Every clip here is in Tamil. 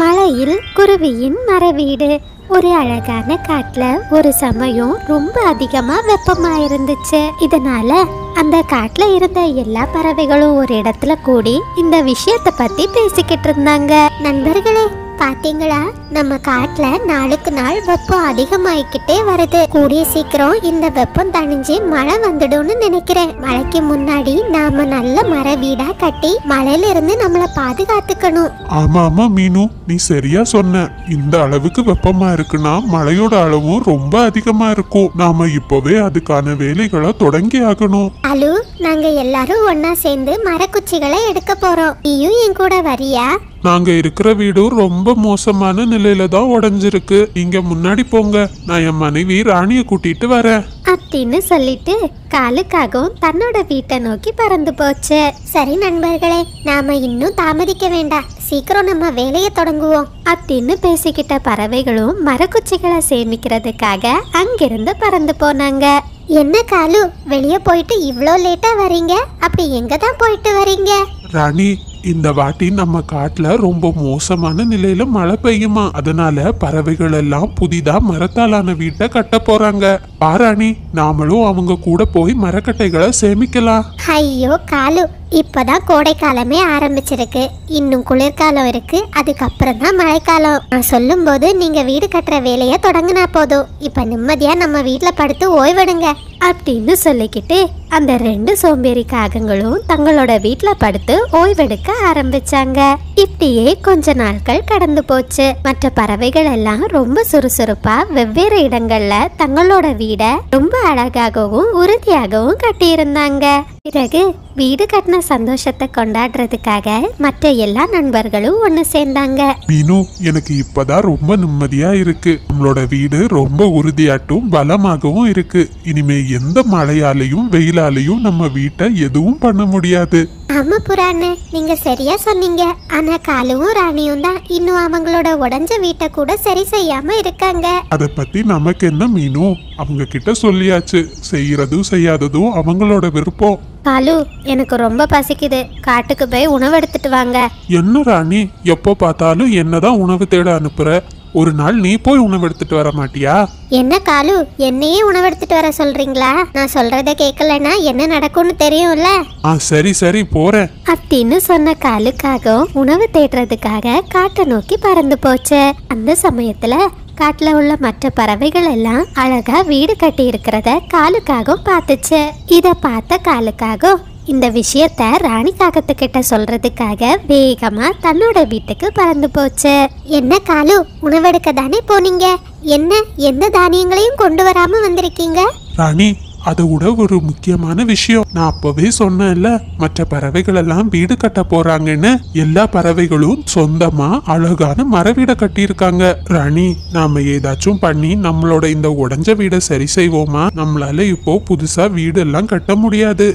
மலையில் குருவியின் மரவீடு ஒரு அழகான காட்டுல ஒரு சமயம் ரொம்ப அதிகமா வெப்பமா இருந்துச்சு இதனால அந்த காட்டுல இருந்த எல்லா பறவைகளும் ஒரு இடத்துல கூடி இந்த விஷயத்த பத்தி பேசிக்கிட்டு இருந்தாங்க நண்பர்களே பாத்தீங்களா நம்ம காட்டுல நாளுக்கு நாள் வெப்பம் அதிகமாயிக்கிட்டே வருது கூடிய சீக்கிரம் இந்த வெப்பம் தணிஞ்சு மழை வந்துடும் நினைக்கிறேன் மழைக்கு முன்னாடி நாம நல்ல மர வீடா கட்டி மழையில இருந்து நம்மள பாதுகாத்துக்கணும் ஆமா ஆமா மீனு நீ சரியா சொன்ன இந்த அளவுக்கு வெப்பமா இருக்குன்னா மழையோட அளவும் ரொம்ப அதிகமா இருக்கும் நாம இப்பவே அதுக்கான வேலைகளை தொடங்கி ஆகணும் அலு நாங்க எல்லாரும் ஒன்னா சேர்ந்து மரக்குச்சிகளை எடுக்க போறோம் நீயும் என் கூட வரியா நாங்க இருக்கிற வீடும் ரொம்ப மோசமான நிலையில தான் உடஞ்சிருக்கு இங்க முன்னாடி போங்க நான் என் மனைவி ராணிய கூட்டிட்டு வரேன் அப்படின்னு சொல்லிட்டு காலுக்காகவும் தன்னோட வீட்டை நோக்கி பறந்து போச்சு சரி நண்பர்களே நாம இன்னும் தாமதிக்க வேண்டாம் சீக்கிரம் நம்ம வேலையை தொடங்குவோம் அப்படின்னு பேசிக்கிட்ட பறவைகளும் மரக்குச்சிகளை சேமிக்கிறதுக்காக அங்கிருந்து பறந்து போனாங்க என்ன காலு வெளியே போயிட்டு இவ்வளோ லேட்டா வரீங்க அப்படி எங்க தான் போயிட்டு வரீங்க ராணி இந்த வாட்டி நம்ம காட்டில் ரொம்ப மோசமான நிலையில மழை பெய்யுமா அதனால பறவைகள் எல்லாம் புதிதா மரத்தாலான வீட்டை கட்ட போறாங்க பாராணி நாமளும் அவங்க கூட போய் மரக்கட்டைகளை சேமிக்கலாம் ஐயோ காலு இப்போதான் கோடைக்காலமே ஆரம்பிச்சிருக்கு இன்னும் குளிர்காலம் இருக்கு அதுக்கப்புறம் தான் மழைக்காலம் நான் சொல்லும்போது நீங்க வீடு கட்டுற வேலையை தொடங்கினா போதும் இப்போ நிம்மதியா நம்ம வீட்டில் படுத்து ஓய்வெடுங்க அப்படின்னு சொல்லிக்கிட்டு அந்த ரெண்டு சோம்பேறி காகங்களும் தங்களோட வீட்டில் படுத்து ஓய்வெடுக்க ஆரம்பிச்சாங்க இப்படியே கொஞ்ச நாட்கள் கடந்து போச்சு மற்ற பறவைகள் எல்லாம் ரொம்ப சுறுசுறுப்பா வெவ்வேறு இடங்கள்ல தங்களோட வீடை ரொம்ப அழகாகவும் உறுதியாகவும் கட்டியிருந்தாங்க பிறகு வீடு கட்டின சந்தோஷத்தை கொண்டாடுறதுக்காக மற்ற எல்லா நண்பர்களும் ஒன்று சேர்ந்தாங்க மீனு எனக்கு இப்பதான் ரொம்ப நிம்மதியா இருக்கு நம்மளோட வீடு ரொம்ப உறுதியாட்டும் பலமாகவும் இருக்கு இனிமே எந்த மழையாலையும் வெயிலாலையும் நம்ம வீட்டை எதுவும் பண்ண முடியாது ஆமா புராணு நீங்கள் சரியாக சொன்னீங்க ஆனால் காலுவும் ராணியும் தான் இன்னும் அவங்களோட உடஞ்ச வீட்டை கூட சரி செய்யாமல் இருக்காங்க அதை பற்றி நமக்கு என்ன மீனும் அவங்க கிட்ட சொல்லியாச்சு செய்யறதும் செய்யாததும் அவங்களோட விருப்பம் காலு எனக்கு ரொம்ப பசிக்குது காட்டுக்கு போய் உணவு எடுத்துட்டு வாங்க என்ன ராணி எப்போ பார்த்தாலும் என்னதான் உணவு தேட அனுப்புற ஒரு நாள் நீ போய் உணவு எடுத்துட்டு வர மாட்டியா என்ன காலு என்னையே உணவு எடுத்துட்டு வர சொல்றீங்களா நான் சொல்றத கேட்கலன்னா என்ன நடக்கும்னு தெரியும்ல ஆ சரி சரி போறேன் அப்படின்னு சொன்ன காலுக்காக உணவு தேடுறதுக்காக காட்டை நோக்கி பறந்து போச்சு அந்த சமயத்துல காட்டுல உள்ள மற்ற பறவைகள் எல்லாம் அழகா வீடு கட்டி இருக்கிறத காலுக்காக பார்த்துச்சு இத பார்த்த காலுக்காக இந்த விஷயத்த ராணி காகத்துக்கிட்ட சொல்றதுக்காக வேகமா தன்னோட வீட்டுக்கு பறந்து போச்சு என்ன காலு உணவெடுக்க தானே போனீங்க என்ன எந்த தானியங்களையும் கொண்டு வராம வந்திருக்கீங்க ராணி அதை கூட ஒரு முக்கியமான விஷயம் நான் அப்பவே சொன்னேன்ல மற்ற பறவைகள் எல்லாம் வீடு கட்ட போறாங்கன்னு எல்லா பறவைகளும் சொந்தமா அழகான மர வீடை கட்டியிருக்காங்க ராணி நாம ஏதாச்சும் பண்ணி நம்மளோட இந்த உடஞ்ச வீடை சரி செய்வோமா நம்மளால இப்போ புதுசா வீடு எல்லாம் கட்ட முடியாது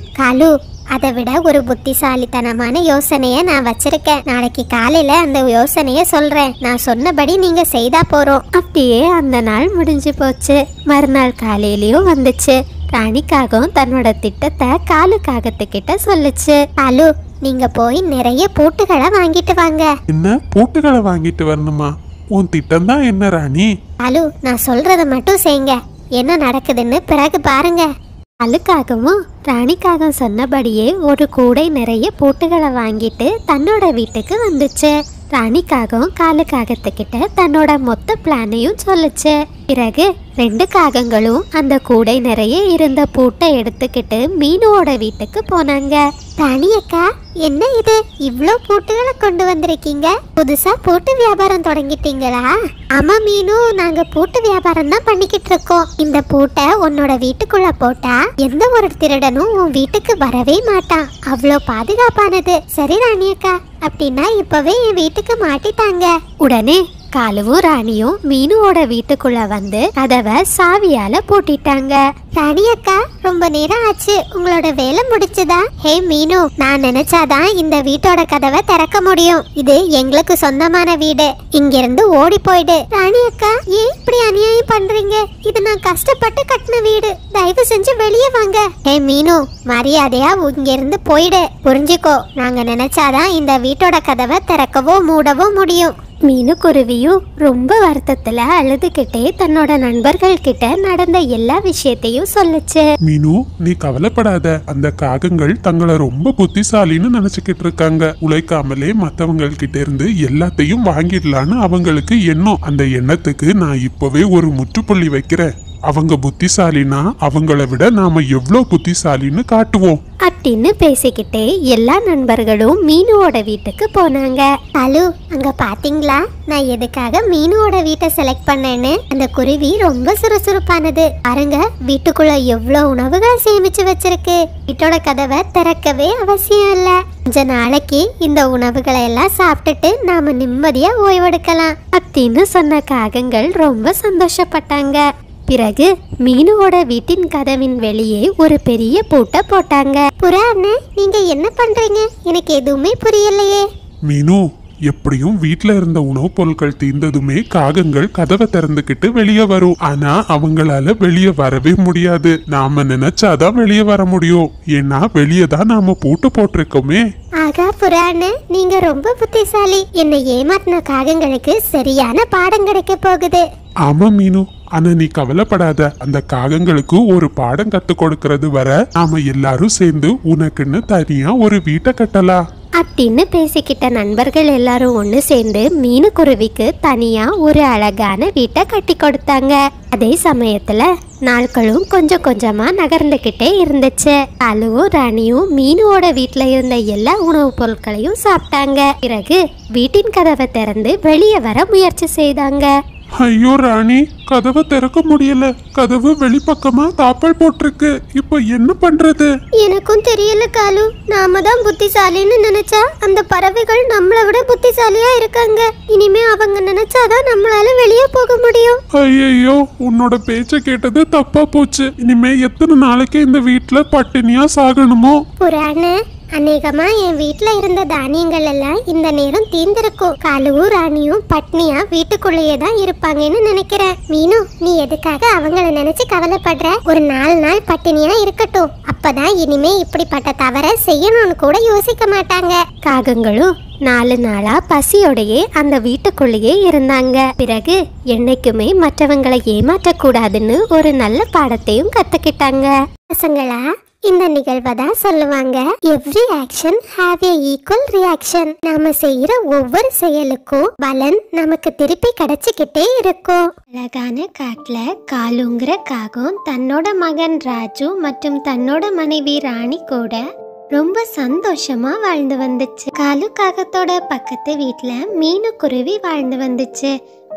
அதை விட ஒரு புத்திசாலித்தனமான யோசனைய நான் வச்சிருக்கேன் நாளைக்கு காலையில அந்த யோசனைய சொல்றேன் நான் சொன்னபடி நீங்க செய்தா போறோம் அப்படியே அந்த நாள் முடிஞ்சு போச்சு மறுநாள் காலையிலயும் வந்துச்சு ராணிக்காகவும் தன்னோட திட்டத்தை காலு காகத்துக்கிட்ட சொல்லுச்சு பாலு நீங்க போய் நிறைய பூட்டுகளை வாங்கிட்டு வாங்க என்ன பூட்டுகளை வாங்கிட்டு வரணுமா உன் திட்டம் தான் என்ன ராணி பாலு நான் சொல்றத மட்டும் செய்யுங்க என்ன நடக்குதுன்னு பிறகு பாருங்க அழுக்காகவும் ராணிக்காகவும் சொன்னபடியே ஒரு கூடை நிறைய பூட்டுகளை வாங்கிட்டு தன்னோட வீட்டுக்கு வந்துச்சு ராணிக்காகவும் காகத்துக்கிட்ட தன்னோட மொத்த பிளானையும் சொல்லுச்சு பிறகு ரெண்டு காகங்களும் அந்த கூடை நிறைய இருந்த பூட்டை எடுத்துக்கிட்டு மீனுவோட வீட்டுக்கு போனாங்க ராணியக்கா என்ன இது இவ்வளோ பூட்டுகளை கொண்டு வந்திருக்கீங்க புதுசா பூட்டு வியாபாரம் தொடங்கிட்டீங்களா ஆமா மீனு நாங்க பூட்டு வியாபாரம் தான் பண்ணிக்கிட்டு இருக்கோம் இந்த பூட்டை உன்னோட வீட்டுக்குள்ள போட்டா எந்த ஒரு திருடனும் உன் வீட்டுக்கு வரவே மாட்டான் அவ்வளோ பாதுகாப்பானது சரி ராணியக்கா அப்படின்னா இப்பவே என் வீட்டுக்கு மாட்டிட்டாங்க உடனே காலுவும் ராணியும் மீனுவோட வீட்டுக்குள்ள வந்து கதவை சாவியால பூட்டிட்டாங்க ராணி அக்கா ரொம்ப நேரம் ஆச்சு உங்களோட வேலை முடிச்சதா ஹே மீனு நான் நினைச்சாதான் இந்த வீட்டோட கதவை திறக்க முடியும் இது எங்களுக்கு சொந்தமான வீடு இங்கிருந்து ஓடி போயிடு ராணி அக்கா ஏன் இப்படி அநியாயம் பண்றீங்க இது நான் கஷ்டப்பட்டு கட்டின வீடு தயவு செஞ்சு வெளியே வாங்க ஹே மீனு மரியாதையா இங்கிருந்து போயிடு புரிஞ்சுக்கோ நாங்க நினைச்சாதான் இந்த வீட்டோட கதவை திறக்கவோ மூடவோ முடியும் குருவியும் ரொம்ப வருத்தத்துல அழுதுகிட்டே தன்னோட நண்பர்கள் கிட்ட நடந்த எல்லா விஷயத்தையும் சொல்லுச்சு மீனு நீ கவலைப்படாத அந்த காகங்கள் தங்களை ரொம்ப புத்திசாலின்னு நினைச்சுக்கிட்டு இருக்காங்க உழைக்காமலே மத்தவங்க கிட்ட இருந்து எல்லாத்தையும் வாங்கிடலான்னு அவங்களுக்கு எண்ணம் அந்த எண்ணத்துக்கு நான் இப்பவே ஒரு முற்றுப்புள்ளி வைக்கிறேன் அவங்க புத்திசாலினா அவங்கள விட நாம எவ்வளோ புத்திசாலின்னு காட்டுவோம் அப்படின்னு பேசிக்கிட்டே எல்லா நண்பர்களும் மீனுவோட வீட்டுக்கு போனாங்க அலு அங்க பாத்தீங்களா நான் எதுக்காக மீனுவோட வீட்டை செலக்ட் பண்ணேன்னு அந்த குருவி ரொம்ப சுறுசுறுப்பானது அருங்க வீட்டுக்குள்ள எவ்வளவு உணவுகள் சேமிச்சு வச்சிருக்கு வீட்டோட கதவை திறக்கவே அவசியம் இல்ல கொஞ்ச நாளைக்கு இந்த உணவுகளை எல்லாம் சாப்பிட்டுட்டு நாம நிம்மதியா ஓய்வெடுக்கலாம் அப்படின்னு சொன்ன காகங்கள் ரொம்ப சந்தோஷப்பட்டாங்க பிறகு மீனுவோட வீட்டின் கதவின் வெளியே ஒரு பெரிய பூட்டை போட்டாங்க புறா நீங்க என்ன பண்றீங்க எனக்கு எதுவுமே புரியலையே மீனு எப்படியும் வீட்ல இருந்த உணவுப் பொருட்கள் தீர்ந்ததுமே காகங்கள் கதவை திறந்துக்கிட்டு வெளியே வரும் ஆனா அவங்களால வெளியே வரவே முடியாது நாம நினைச்சாதான் வெளியே வர முடியும் ஏன்னா வெளியே தான் நாம பூட்டு போட்டிருக்கோமே ஆகா புராணு நீங்க ரொம்ப புத்திசாலி என்னை ஏமாத்தின காகங்களுக்கு சரியான பாடம் கிடைக்க போகுது ஆமா மீனு ஆனா நீ கவலைப்படாத அந்த காகங்களுக்கு ஒரு பாடம் கத்து கொடுக்கறது வர நாம எல்லாரும் சேர்ந்து உனக்குன்னு தனியா ஒரு வீட்டை கட்டலாம் அப்படின்னு பேசிக்கிட்ட நண்பர்கள் எல்லாரும் ஒன்று சேர்ந்து மீனுக்குருவிக்கு தனியாக ஒரு அழகான வீட்டை கட்டி கொடுத்தாங்க அதே சமயத்தில் நாட்களும் கொஞ்சம் கொஞ்சமாக நகர்ந்துக்கிட்டே இருந்துச்சு அலுவும் ராணியும் மீனுவோட வீட்டில் இருந்த எல்லா உணவுப் பொருட்களையும் சாப்பிட்டாங்க பிறகு வீட்டின் கதவை திறந்து வெளியே வர முயற்சி செய்தாங்க ஐயோ ராணி கதவை திறக்க முடியல கதவு வெளிப்பக்கமா தாப்பல் போட்டிருக்கு இப்ப என்ன பண்றது எனக்கும் தெரியல காலு நாம தான் புத்திசாலின்னு நினைச்சா அந்த பறவைகள் நம்மளை விட புத்திசாலியா இருக்காங்க இனிமே அவங்க நினைச்சாதான் நம்மளால வெளியே போக முடியும் ஐயோ உன்னோட பேச்ச கேட்டது தப்பா போச்சு இனிமே எத்தனை நாளைக்கு இந்த வீட்டுல பட்டினியா சாகணுமோ புராண அநேகமா என் வீட்டில் இருந்த தானியங்கள் எல்லாம் இந்த நேரம் தீர்ந்திருக்கும் காலுவும் ராணியும் பட்னியா வீட்டுக்குள்ளேயே தான் இருப்பாங்கன்னு நினைக்கிறேன் மீனு நீ எதுக்காக அவங்கள நினைச்சு கவலைப்படுற ஒரு நாலு நாள் பட்டினியா இருக்கட்டும் அப்பதான் இனிமே இப்படிப்பட்ட தவற செய்யணும்னு கூட யோசிக்க மாட்டாங்க காகங்களும் நாலு நாளா பசியோடையே அந்த வீட்டுக்குள்ளேயே இருந்தாங்க பிறகு என்னைக்குமே மற்றவங்களை ஏமாற்றக்கூடாதுன்னு ஒரு நல்ல பாடத்தையும் கத்துக்கிட்டாங்க பசங்களா இந்த நிகழ்வதான் சொல்லுவாங்க every action have a equal reaction நாம செய்யற ஒவ்வொரு செயலுக்கும் பலன் நமக்கு திருப்பி கிடைச்சுக்கிட்டே இருக்கும் அழகான காட்டுல காலுங்கிற காகம் தன்னோட மகன் ராஜு மற்றும் தன்னோட மனைவி ராணி கூட ரொம்ப சந்தோஷமா வாழ்ந்து வந்துச்சு காலு காகத்தோட பக்கத்து வீட்டுல மீனு குருவி வாழ்ந்து வந்துச்சு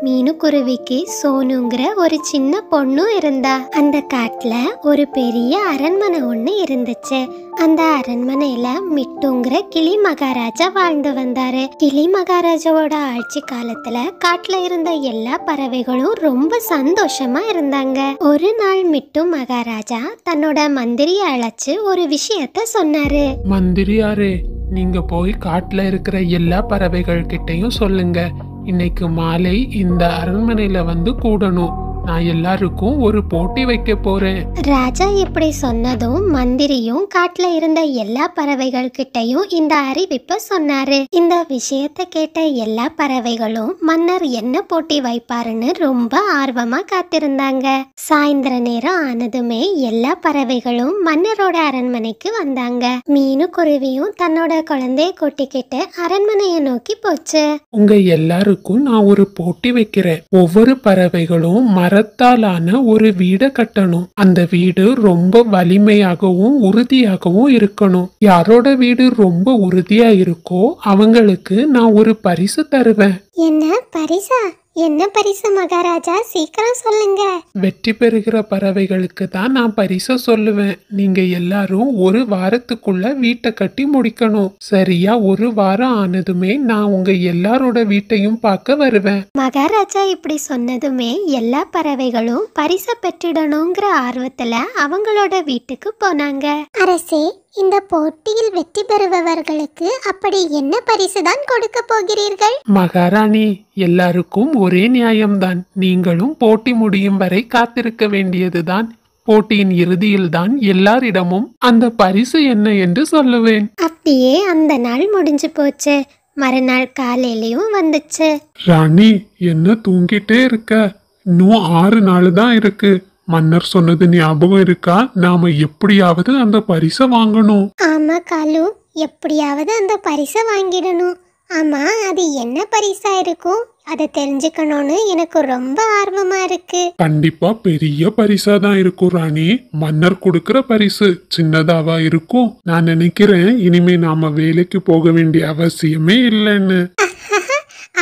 மீனுக்குருவிக்கு சோனுங்கிற ஒரு சின்ன பொண்ணும் இருந்தா அந்த காட்டுல ஒரு பெரிய அரண்மனை ஒண்ணு இருந்துச்சு அந்த அரண்மனையில மிட்டுங்கிற கிளி மகாராஜா வாழ்ந்து வந்தாரு கிளி மகாராஜாவோட ஆட்சி காலத்துல காட்டுல இருந்த எல்லா பறவைகளும் ரொம்ப சந்தோஷமா இருந்தாங்க ஒரு நாள் மிட்டு மகாராஜா தன்னோட மந்திரிய அழைச்சு ஒரு விஷயத்த சொன்னாரு மந்திரியாரே நீங்க போய் காட்டுல இருக்கிற எல்லா பறவைகள் கிட்டையும் சொல்லுங்க இன்னைக்கு மாலை இந்த அரண்மனையில் வந்து கூடணும் நான் எல்லாருக்கும் ஒரு போட்டி வைக்க போறேன் ராஜா இப்படி சொன்னதும் மந்திரியும் காட்டுல இருந்த எல்லா பறவைகள் கிட்டையும் இந்த அறிவிப்ப சொன்னாரு இந்த விஷயத்த கேட்ட எல்லா பறவைகளும் மன்னர் என்ன போட்டி வைப்பாருன்னு ரொம்ப ஆர்வமா காத்திருந்தாங்க சாயந்தர நேரம் ஆனதுமே எல்லா பறவைகளும் மன்னரோட அரண்மனைக்கு வந்தாங்க மீனு குருவியும் தன்னோட குழந்தைய கூட்டிக்கிட்டு அரண்மனையை நோக்கி போச்சு உங்க எல்லாருக்கும் நான் ஒரு போட்டி வைக்கிறேன் ஒவ்வொரு பறவைகளும் மர மரத்தாலான ஒரு வீடை கட்டணும் அந்த வீடு ரொம்ப வலிமையாகவும் உறுதியாகவும் இருக்கணும் யாரோட வீடு ரொம்ப உறுதியா இருக்கோ அவங்களுக்கு நான் ஒரு பரிசு தருவேன் என்ன பரிசா என்ன பரிசு மகாராஜா சீக்கிரம் சொல்லுங்க வெற்றி பெறுகிற பறவைகளுக்கு தான் நான் பரிசு சொல்லுவேன் நீங்க எல்லாரும் ஒரு வாரத்துக்குள்ள வீட்டை கட்டி முடிக்கணும் சரியா ஒரு வாரம் ஆனதுமே நான் உங்க எல்லாரோட வீட்டையும் பார்க்க வருவேன் மகாராஜா இப்படி சொன்னதுமே எல்லா பறவைகளும் பரிசு பெற்றிடணுங்கிற ஆர்வத்துல அவங்களோட வீட்டுக்கு போனாங்க அரசே இந்த போட்டியில் வெற்றி பெறுபவர்களுக்கு அப்படி என்ன பரிசு தான் கொடுக்க போகிறீர்கள் மகாராணி எல்லாருக்கும் ஒரே நியாயம்தான் நீங்களும் போட்டி முடியும் வரை காத்திருக்க வேண்டியதுதான் போட்டியின் இறுதியில் தான் எல்லாரிடமும் அந்த பரிசு என்ன என்று சொல்லுவேன் அப்படியே அந்த நாள் முடிஞ்சு போச்சு மறுநாள் காலையிலயும் வந்துச்சு ராணி என்ன தூங்கிட்டே இருக்க இன்னும் ஆறு நாள் தான் இருக்கு மன்னர் சொன்னது ஞாபகம் இருக்கா நாம எப்படியாவது அந்த பரிசை வாங்கணும் ஆமா காலு எப்படியாவது அந்த பரிசை வாங்கிடணும் ஆமா அது என்ன பரிசா இருக்கும் அதை தெரிஞ்சுக்கணும்னு எனக்கு ரொம்ப ஆர்வமா இருக்கு கண்டிப்பா பெரிய பரிசா தான் இருக்கும் ராணி மன்னர் கொடுக்கிற பரிசு சின்னதாவா இருக்கும் நான் நினைக்கிறேன் இனிமே நாம வேலைக்கு போக வேண்டிய அவசியமே இல்லைன்னு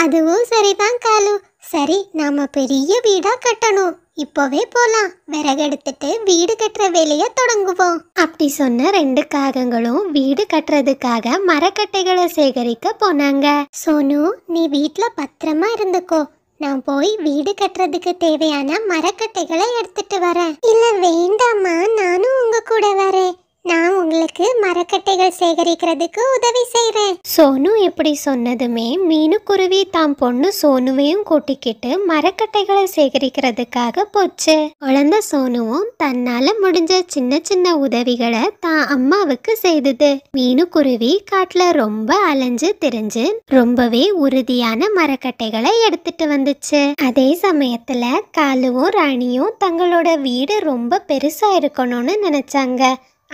அதுவும் சரிதான் காலு சரி நாம பெரிய வீடா கட்டணும் இப்போவே போலாம் விறகெடுத்துட்டு வீடு கட்டுற வேலையை தொடங்குவோம் அப்படி சொன்ன ரெண்டு காகங்களும் வீடு கட்டுறதுக்காக மரக்கட்டைகளை சேகரிக்க போனாங்க சோனு நீ வீட்டுல பத்திரமா இருந்துக்கோ நான் போய் வீடு கட்டுறதுக்கு தேவையான மரக்கட்டைகளை எடுத்துட்டு வரேன் இல்ல வேண்டாமா நானும் உங்க கூட வரேன் நான் உங்களுக்கு மரக்கட்டைகள் சேகரிக்கிறதுக்கு உதவி செய்கிறேன் சோனு இப்படி சொன்னதுமே மீனுக்குருவி தாம் பொண்ணு சோனுவையும் கூட்டிக்கிட்டு மரக்கட்டைகளை சேகரிக்கிறதுக்காக போச்சு குழந்த சோனுவும் தன்னால முடிஞ்ச சின்ன சின்ன உதவிகளை தான் அம்மாவுக்கு செய்தது மீனுக்குருவி காட்டுல ரொம்ப அலைஞ்சு தெரிஞ்சு ரொம்பவே உறுதியான மரக்கட்டைகளை எடுத்துட்டு வந்துச்சு அதே சமயத்துல காலுவும் ராணியும் தங்களோட வீடு ரொம்ப பெருசா இருக்கணும்னு நினைச்சாங்க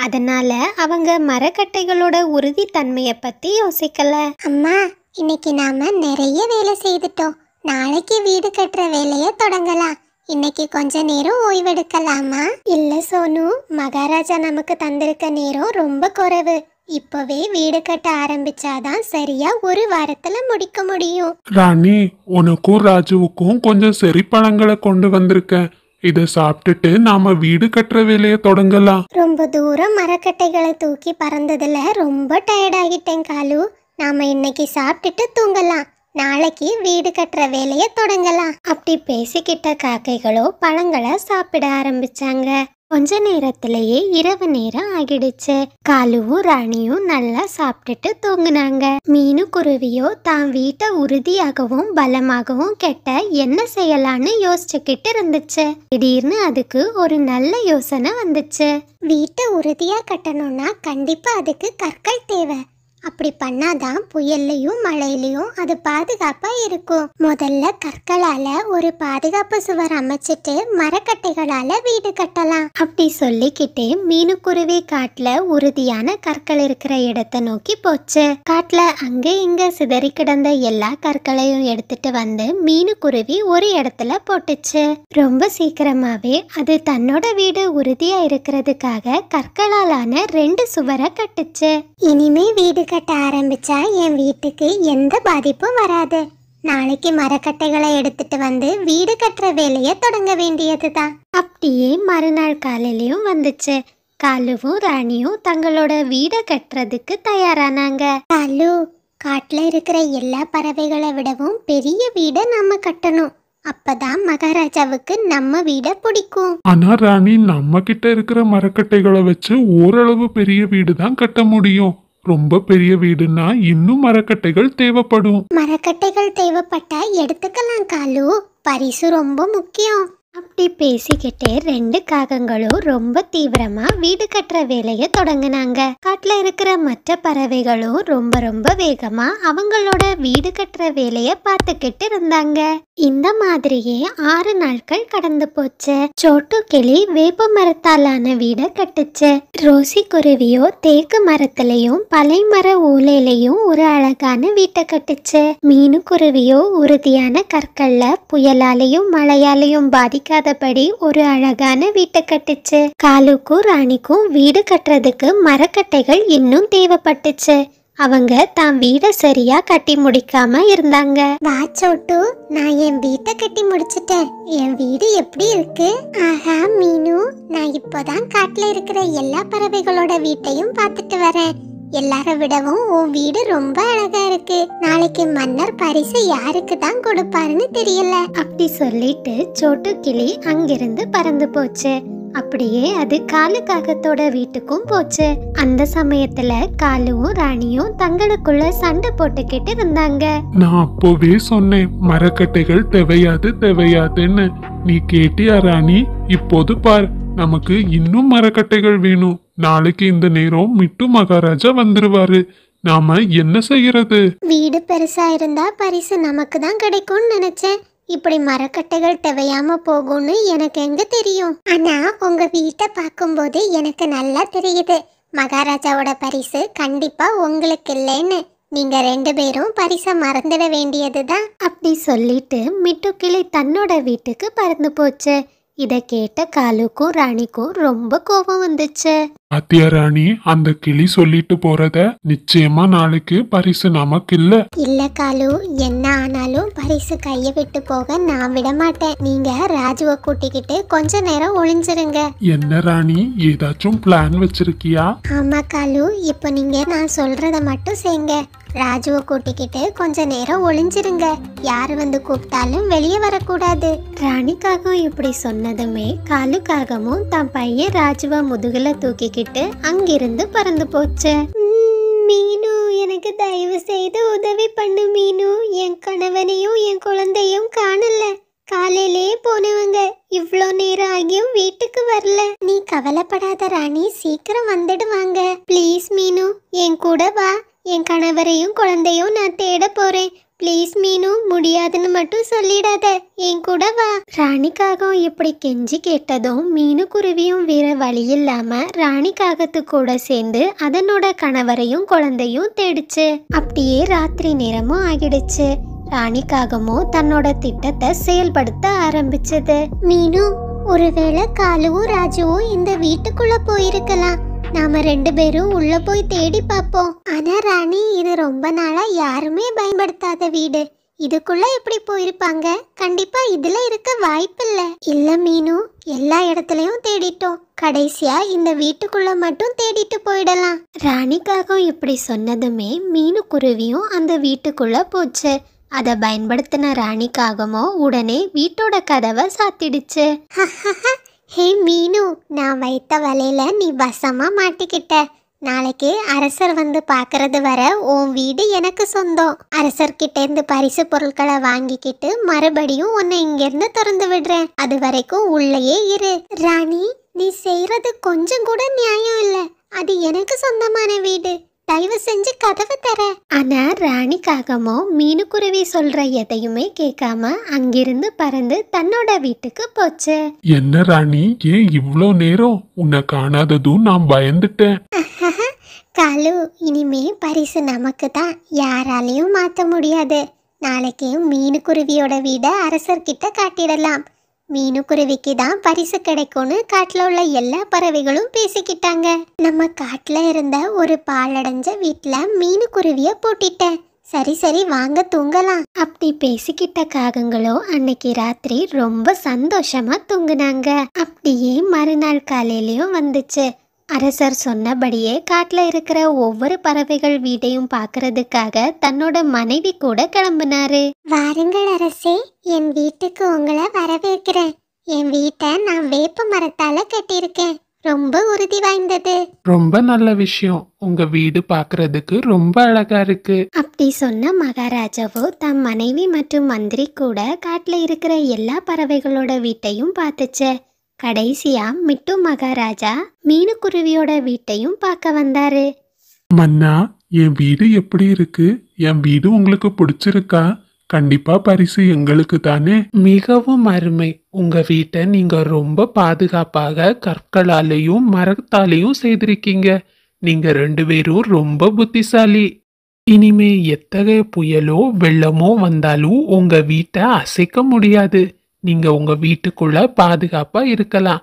அதனால அவங்க மரக்கட்டைகளோட உறுதித்தன்மையை பற்றி யோசிக்கல அம்மா இன்னைக்கு நாம நிறைய வேலை செய்துட்டோம் நாளைக்கு வீடு கட்டுற வேலையை தொடங்கலாம் இன்னைக்கு கொஞ்ச நேரம் ஓய்வெடுக்கலாமா இல்ல சோனு மகாராஜா நமக்கு தந்திருக்க நேரம் ரொம்ப குறைவு இப்பவே வீடு கட்ட ஆரம்பிச்சாதான் சரியா ஒரு வாரத்துல முடிக்க முடியும் ராணி உனக்கும் ராஜுவுக்கும் கொஞ்சம் பழங்களை கொண்டு வந்திருக்கேன் இதை சாப்பிட்டுட்டு நாம வீடு கட்டுற வேலையை தொடங்கலாம் ரொம்ப தூரம் மரக்கட்டைகளை தூக்கி பறந்ததுல ரொம்ப டயர்ட் ஆகிட்டேன் காலு நாம இன்னைக்கு சாப்பிட்டுட்டு தூங்கலாம் நாளைக்கு வீடு கட்டுற வேலைய தொடங்கலாம் அப்படி பேசிக்கிட்ட காக்கைகளோ பழங்களை சாப்பிட ஆரம்பிச்சாங்க கொஞ்ச நேரத்திலேயே இரவு நேரம் ஆகிடுச்சு காலுவும் ராணியும் நல்லா சாப்பிட்டுட்டு தூங்குனாங்க மீனு குருவியோ தான் வீட்டை உறுதியாகவும் பலமாகவும் கெட்ட என்ன செய்யலான்னு யோசிச்சுக்கிட்டு இருந்துச்சு திடீர்னு அதுக்கு ஒரு நல்ல யோசனை வந்துச்சு வீட்டை உறுதியா கட்டணும்னா கண்டிப்பா அதுக்கு கற்கள் தேவை அப்படி பண்ணாதான் புயல்லையும் மழையிலையும் அது பாதுகாப்பா இருக்கும் முதல்ல கற்களால ஒரு பாதுகாப்பு சுவர் அமைச்சிட்டு மரக்கட்டைகளால வீடு கட்டலாம் அப்படி சொல்லிக்கிட்டே மீனுக்குருவி காட்டுல உறுதியான கற்கள் இருக்கிற இடத்த நோக்கி போச்சு காட்டுல அங்க இங்க சிதறி கிடந்த எல்லா கற்களையும் எடுத்துட்டு வந்து மீனுக்குருவி ஒரு இடத்துல போட்டுச்சு ரொம்ப சீக்கிரமாவே அது தன்னோட வீடு உறுதியா இருக்கிறதுக்காக கற்களாலான ரெண்டு சுவரை கட்டுச்சு இனிமே வீடு கட்ட ஆரம்பிச்சா என் வீட்டுக்கு எந்த பாதிப்பும் வராது நாளைக்கு மரக்கட்டைகளை எடுத்துட்டு வந்து வீடு கட்டுற வேலையை தொடங்க வேண்டியது தான் அப்படியே மறுநாள் காலையிலயும் வந்துச்சு காலுவும் ராணியும் தங்களோட வீடை கட்டுறதுக்கு தயாரானாங்க காலு காட்டுல இருக்கிற எல்லா பறவைகளை விடவும் பெரிய வீடை நம்ம கட்டணும் அப்பதான் மகாராஜாவுக்கு நம்ம வீட பிடிக்கும் ஆனா ராணி நம்ம கிட்ட இருக்கிற மரக்கட்டைகளை வச்சு ஓரளவு பெரிய வீடு தான் கட்ட முடியும் ரொம்ப பெரிய வீடுனா இன்னும் மரக்கட்டைகள் தேவைப்படும் மரக்கட்டைகள் தேவைப்பட்டா எடுத்துக்கலாம் காலு பரிசு ரொம்ப முக்கியம் அப்படி பேசிக்கிட்டே ரெண்டு காகங்களும் ரொம்ப தீவிரமா வீடு கட்டுற வேலையை தொடங்கினாங்க காட்டுல இருக்கிற மற்ற பறவைகளும் ரொம்ப ரொம்ப வேகமா அவங்களோட வீடு கட்டுற வேலைய பார்த்துக்கிட்டு இருந்தாங்க இந்த மாதிரியே ஆறு நாட்கள் கடந்து போச்சு சோட்டு கிளி வேப்ப மரத்தாலான வீடை கட்டுச்சு ரோசி குருவியோ தேக்கு மரத்திலையும் பலை மர ஊலையிலையும் ஒரு அழகான வீட்டை கட்டுச்சு மீனு குருவியோ உறுதியான கற்கள்ல புயலாலையும் மழையாலையும் பாதி பாதிக்காதபடி ஒரு அழகான வீட்டை கட்டுச்சு காலுக்கும் ராணிக்கும் வீடு கட்டுறதுக்கு மரக்கட்டைகள் இன்னும் தேவைப்பட்டுச்சு அவங்க தான் வீடை சரியா கட்டி முடிக்காம இருந்தாங்க வா சோட்டு நான் என் வீட்டை கட்டி முடிச்சிட்டேன் என் வீடு எப்படி இருக்கு ஆஹா மீனு நான் இப்போதான் காட்டுல இருக்கிற எல்லா பறவைகளோட வீட்டையும் பார்த்துட்டு வரேன் எல்லாரை விடவும் உன் வீடு ரொம்ப அழகா இருக்கு நாளைக்கு மன்னர் பரிசு யாருக்கு தான் கொடுப்பாருன்னு தெரியல அப்படி சொல்லிட்டு சோட்டு கிளி அங்கிருந்து பறந்து போச்சு அப்படியே அது காலு காகத்தோட வீட்டுக்கும் போச்சு அந்த சமயத்துல காலுவும் ராணியும் தங்களுக்குள்ள சண்டை போட்டுக்கிட்டு இருந்தாங்க நான் அப்போவே சொன்னேன் மரக்கட்டைகள் தேவையாது தேவையாதுன்னு நீ கேட்டியா ராணி இப்போது பார் நமக்கு இன்னும் மரக்கட்டைகள் வேணும் நாளைக்கு இந்த நேரம் மிட்டு மகாராஜா வந்துருவாரு நாம என்ன செய்யறது வீடு பெருசா இருந்தா பரிசு நமக்கு தான் கிடைக்கும்னு நினைச்சேன் இப்படி மரக்கட்டைகள் தேவையாம போகும்னு எனக்கு எங்க தெரியும் ஆனா உங்க வீட்டை பார்க்கும்போது எனக்கு நல்லா தெரியுது மகாராஜாவோட பரிசு கண்டிப்பா உங்களுக்கு இல்லைன்னு நீங்க ரெண்டு பேரும் பரிசை மறந்துட வேண்டியதுதான் அப்படி சொல்லிட்டு மிட்டு கிளி தன்னோட வீட்டுக்கு பறந்து போச்சு இதை கேட்ட காலுக்கும் ராணிக்கும் ரொம்ப கோபம் வந்துச்சு அத்தியாராணி அந்த கிளி சொல்லிட்டு போறத நிச்சயமா நாளைக்கு பரிசு நமக்கு இல்ல இல்ல காலு என்ன ஆனாலும் பரிசு கைய விட்டு போக நான் விட மாட்டேன் நீங்க ராஜுவ கூட்டிக்கிட்டு கொஞ்ச நேரம் ஒளிஞ்சிருங்க என்ன ராணி ஏதாச்சும் பிளான் வச்சிருக்கியா ஆமா காலு இப்போ நீங்க நான் சொல்றத மட்டும் செய்யுங்க ராஜுவ கூட்டிக்கிட்டு கொஞ்ச நேரம் ஒளிஞ்சிருங்க யார் வந்து கூப்பிட்டாலும் வெளியே வரக்கூடாது ராணிக்காகவும் இப்படி சொன்னதுமே காலுக்காகவும் தன் பையன் ராஜுவ முதுகுல தூக்கிக்கிட்டு சொல்லிக்கிட்டு அங்கிருந்து பறந்து போச்சு மீனு எனக்கு தயவு செய்து உதவி பண்ணு மீனு என் கணவனையும் என் குழந்தையும் காணல காலையிலே போனவங்க இவ்வளோ நேரம் ஆகியும் வீட்டுக்கு வரல நீ கவலைப்படாத ராணி சீக்கிரம் வந்துடுவாங்க ப்ளீஸ் மீனு என் கூட வா என் கணவரையும் குழந்தையும் நான் தேட போறேன் ப்ளீஸ் மீனு முடியாதுன்னு மட்டும் சொல்லிடாத என் கூட வா காகம் இப்படி கெஞ்சி கேட்டதும் மீனு குருவியும் வேற வழி இல்லாம ராணிக்காகத்து கூட சேர்ந்து அதனோட கணவரையும் குழந்தையும் தேடிச்சு அப்படியே ராத்திரி நேரமும் ஆகிடுச்சு ராணிக்காகமும் தன்னோட திட்டத்தை செயல்படுத்த ஆரம்பிச்சது மீனு ஒருவேளை காலுவும் ராஜுவும் இந்த வீட்டுக்குள்ள போயிருக்கலாம் நாம ரெண்டு பேரும் உள்ள போய் தேடி பார்ப்போம் ஆனா ராணி இது ரொம்ப நாளா யாருமே பயன்படுத்தாத வீடு இதுக்குள்ள எப்படி போயிருப்பாங்க கண்டிப்பா இதுல இருக்க வாய்ப்பில்ல இல்ல மீனு எல்லா இடத்துலயும் தேடிட்டோம் கடைசியா இந்த வீட்டுக்குள்ள மட்டும் தேடிட்டு போயிடலாம் ராணிக்காகவும் இப்படி சொன்னதுமே மீனு குருவியும் அந்த வீட்டுக்குள்ள போச்சு அதை பயன்படுத்தின ராணிக்காகமோ உடனே வீட்டோட கதவை சாத்திடுச்சு ஹே மீனு நான் வைத்த வலையில் நீ வசமாக மாட்டிக்கிட்ட நாளைக்கு அரசர் வந்து பார்க்கறது வர உன் வீடு எனக்கு சொந்தம் அரசர்கிட்டேருந்து பரிசு பொருட்களை வாங்கிக்கிட்டு மறுபடியும் உன்னை இங்கேருந்து திறந்து விடுறேன் அது வரைக்கும் உள்ளேயே இரு ராணி நீ செய்கிறது கொஞ்சம் கூட நியாயம் இல்லை அது எனக்கு சொந்தமான வீடு தயவு செஞ்சு கதவை தர ஆனா ராணி காகமோ மீனுக்குருவி சொல்ற எதையுமே கேட்காம அங்கிருந்து பறந்து தன்னோட வீட்டுக்கு போச்சு என்ன ராணி ஏன் இவ்வளோ நேரம் உன்னை காணாததும் நான் பயந்துட்டேன் காலு இனிமே பரிசு நமக்கு தான் யாராலையும் மாற்ற முடியாது நாளைக்கு மீனுக்குருவியோட வீடை அரசர்கிட்ட காட்டிடலாம் மீனுக்குருவிக்கு தான் பரிசு கிடைக்கும்னு காட்டில் உள்ள எல்லா பறவைகளும் பேசிக்கிட்டாங்க நம்ம காட்டில் இருந்த ஒரு பாலடைஞ்ச வீட்டில் மீனுக்குருவியை போட்டிட்டேன் சரி சரி வாங்க தூங்கலாம் அப்படி பேசிக்கிட்ட காகங்களோ அன்னைக்கு ராத்திரி ரொம்ப சந்தோஷமா தூங்குனாங்க அப்படியே மறுநாள் காலையிலயும் வந்துச்சு அரசர் சொன்னபடியே காட்டில் இருக்கிற ஒவ்வொரு பறவைகள் வீட்டையும் பார்க்கறதுக்காக தன்னோட மனைவி கூட கிளம்புனாரு வாருங்கள் அரசே என் வீட்டுக்கு உங்களை வரவேற்கிறேன் என் வீட்டை நான் வேப்ப மரத்தால கட்டியிருக்கேன் ரொம்ப உறுதி வாய்ந்தது ரொம்ப நல்ல விஷயம் உங்க வீடு பாக்குறதுக்கு ரொம்ப அழகா இருக்கு அப்படி சொன்ன மகாராஜாவோ தம் மனைவி மற்றும் மந்திரி கூட காட்டுல இருக்கிற எல்லா பறவைகளோட வீட்டையும் பார்த்துச்சு கடைசியா மிட்டு மகாராஜா மீனுக்குருவியோட வீட்டையும் பார்க்க வந்தாரு மன்னா என் வீடு எப்படி இருக்கு என் வீடு உங்களுக்கு பிடிச்சிருக்கா கண்டிப்பா பரிசு எங்களுக்கு தானே மிகவும் அருமை உங்க வீட்டை நீங்க ரொம்ப பாதுகாப்பாக கற்களாலையும் மரத்தாலையும் செய்திருக்கீங்க நீங்க ரெண்டு பேரும் ரொம்ப புத்திசாலி இனிமே எத்தகைய புயலோ வெள்ளமோ வந்தாலும் உங்க வீட்டை அசைக்க முடியாது நீங்க உங்க வீட்டுக்குள்ள பாதுகாப்பா இருக்கலாம்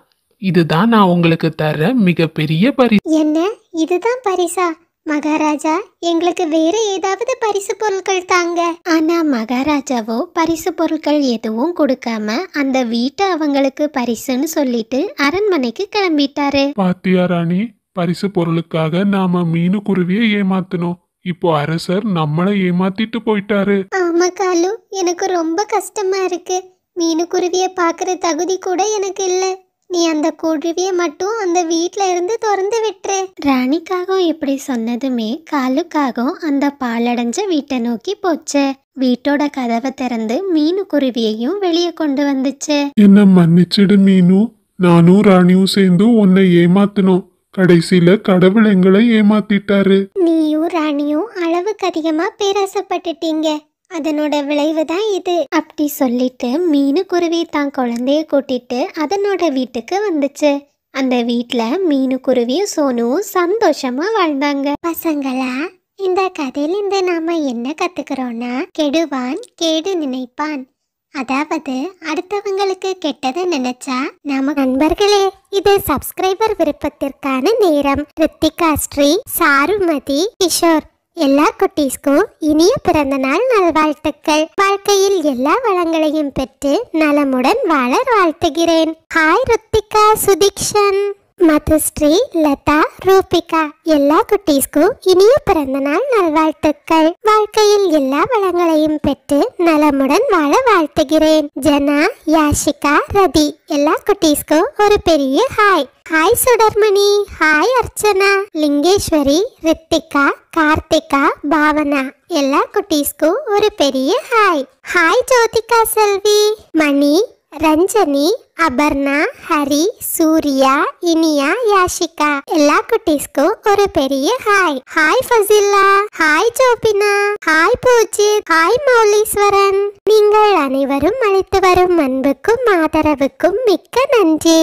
இதுதான் நான் உங்களுக்கு தர மிகப்பெரிய பரிசு என்ன இதுதான் பரிசா மகாராஜா எங்களுக்கு வேற ஏதாவது பரிசு பொருட்கள் தாங்க ஆனா மகாராஜாவோ பரிசு பொருட்கள் எதுவும் கொடுக்காம அந்த வீட்டை அவங்களுக்கு பரிசுன்னு சொல்லிட்டு அரண்மனைக்கு கிளம்பிட்டாரு பாத்தியா ராணி பரிசு பொருளுக்காக நாம மீனு குருவியை ஏமாத்தினோம் இப்போ அரசர் நம்மளை ஏமாத்திட்டு போயிட்டாரு ஆமா காலு எனக்கு ரொம்ப கஷ்டமா இருக்கு மீனுக்குருவியை பார்க்குற தகுதி கூட எனக்கு இல்லை நீ அந்த குருவியை மட்டும் அந்த வீட்டில் இருந்து திறந்து விட்டுரு ராணிக்காகவும் இப்படி சொன்னதுமே காலுக்காகவும் அந்த பாலடைஞ்ச வீட்டை நோக்கி போச்சு வீட்டோட கதவை திறந்து மீனு குருவியையும் வெளியே கொண்டு வந்துச்சு என்ன மன்னிச்சிடு மீனு நானும் ராணியும் சேர்ந்து உன்னை ஏமாத்தினோம் கடைசியில கடவுள் எங்களை ஏமாத்திட்டாரு நீயும் ராணியும் அளவுக்கு அதிகமா பேராசப்பட்டுட்டீங்க அதனோட விளைவு தான் இது அப்படி சொல்லிட்டு மீனுக்குருவி தான் குழந்தைய கூட்டிட்டு அதனோட வீட்டுக்கு வந்துச்சு அந்த வீட்டில் குருவியும் சோனுவும் சந்தோஷமா வாழ்ந்தாங்க பசங்களா இந்த இந்த நாம என்ன கத்துக்கிறோம்னா கெடுவான் கேடு நினைப்பான் அதாவது அடுத்தவங்களுக்கு கெட்டதை நினைச்சா நாம நண்பர்களே இது சப்ஸ்கிரைபர் விருப்பத்திற்கான நேரம் ரித்திகா ஸ்ரீ சாருமதி கிஷோர் எல்லா குட்டீஸ்க்கும் இனிய பிறந்த நாள் நல்வாழ்த்துக்கள் வாழ்க்கையில் எல்லா வளங்களையும் பெற்று நலமுடன் வாழ வாழ்த்துகிறேன் ஹாய் ருத்திகா சுதிக்ஷன் மதுஸ்ரீ லதா ரூபிகா எல்லா குட்டீஸ்க்கும் இனிய பிறந்த நாள் நல்வாழ்த்துக்கள் வாழ்க்கையில் எல்லா வளங்களையும் பெற்று நலமுடன் வாழ வாழ்த்துகிறேன் ஜனா யாஷிகா ரதி எல்லா குட்டீஸ்க்கும் ஒரு பெரிய hi hi Sudarmani hi Archana Lingeshwari Rithika Karthika Bhavana எல்லா குட்டீஸ்க்கும் ஒரு பெரிய ஹாய் ஹாய் ஜோதிகா செல்வி மணி ரஞ்சனி அபர்ணா ஹரி சூர்யா இனியா யாஷிகா எல்லா குட்டீஸ்க்கும் ஒரு பெரிய hi hi Fasila hi Jobina hi Poojith hi Mouleeswaran நீங்கள் அனைவரும் அளித்து வரும் அன்புக்கும் ஆதரவுக்கும் மிக்க நன்றி